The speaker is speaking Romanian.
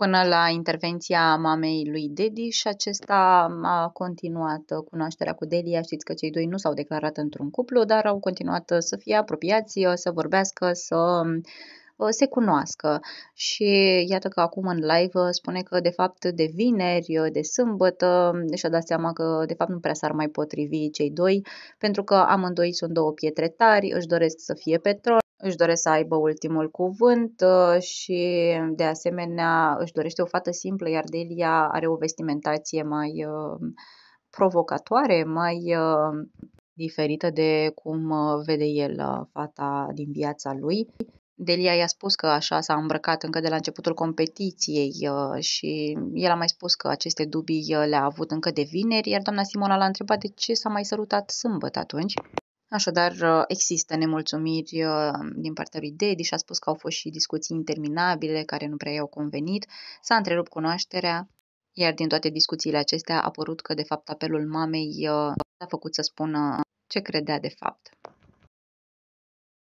până la intervenția mamei lui Dedi și acesta a continuat cunoașterea cu Delia. Știți că cei doi nu s-au declarat într-un cuplu, dar au continuat să fie apropiați, să vorbească, să se cunoască. Și iată că acum în live spune că de fapt de vineri, de sâmbătă, și-a dat seama că de fapt nu prea s-ar mai potrivi cei doi, pentru că amândoi sunt două pietre tari, își doresc să fie petrol își doresc să aibă ultimul cuvânt uh, și, de asemenea, își dorește o fată simplă, iar Delia are o vestimentație mai uh, provocatoare, mai uh, diferită de cum vede el fata din viața lui. Delia i-a spus că așa s-a îmbrăcat încă de la începutul competiției și el a mai spus că aceste dubii le-a avut încă de vineri, iar doamna Simona l-a întrebat de ce s-a mai sărutat sâmbătă atunci. Așadar, uh, există nemulțumiri uh, din partea lui Dedi și a spus că au fost și discuții interminabile care nu prea i-au convenit, s-a întrerupt cunoașterea, iar din toate discuțiile acestea a apărut că, de fapt, apelul mamei l-a uh, făcut să spună ce credea de fapt.